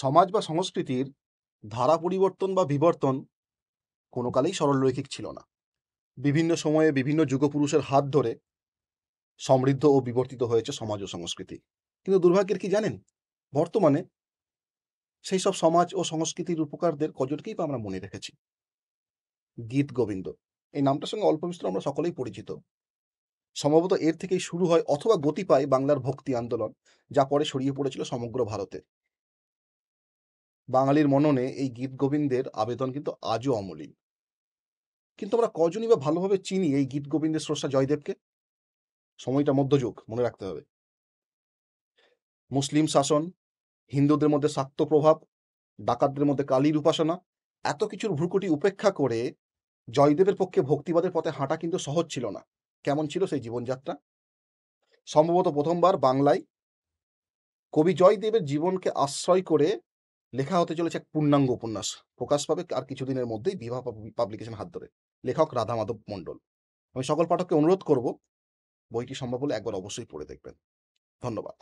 সমাজ বা সংস্কৃতির ধারা পরিবর্তন বা বিবর্তন কোনো কালেই সরলরৈখিক ছিল না বিভিন্ন সময়ে বিভিন্ন যুগপুরুষের হাত ধরে সমৃদ্ধ ও বিবর্তিত হয়েছে সমাজ ও সংস্কৃতি কিন্তু দুর্ভাগ্যের কি জানেন বর্তমানে সেই সব সমাজ ও সংস্কৃতির উপকারদের কজনকেই তো আমরা মনে রেখেছি গীত গোবিন্দ এই নামটার সঙ্গে অল্প বিস্তর আমরা সকলেই পরিচিত সম্ভবত এর থেকেই শুরু হয় অথবা গতি পায় বাংলার ভক্তি আন্দোলন যা পরে ছড়িয়ে পড়েছিল সমগ্র ভারতে বাঙালির মননে এই গীত গোবিন্দের আবেদন কিন্তু আজও অমলিন কিন্তু আমরা কজনই বা ভালোভাবে চিনি এই গীত গোবিন্দের স্রষ্টা জয়দেবকে সময়টা মধ্যযুগ মনে রাখতে হবে মুসলিম শাসন হিন্দুদের মধ্যে শাক্ত প্রভাব ডাকাতদের মধ্যে কালীর উপাসনা এত কিছুর ভ্রুকুটি উপেক্ষা করে জয়দেবের পক্ষে ভক্তিবাদের পথে হাঁটা কিন্তু সহজ ছিল না কেমন ছিল সেই জীবনযাত্রা সম্ভবত প্রথমবার বাংলায় কবি জয়দেবের জীবনকে আশ্রয় করে লেখা হতে চলেছে এক পূর্ণাঙ্গ উপন্যাস প্রকাশ পাবে আর কিছুদিনের মধ্যেই বিবাহ পাবলিকেশন হাত ধরে লেখক রাধা মাধব মণ্ডল আমি সকল পাঠককে অনুরোধ করব বইটি সম্ভব হলে একবার অবশ্যই পড়ে দেখবেন ধন্যবাদ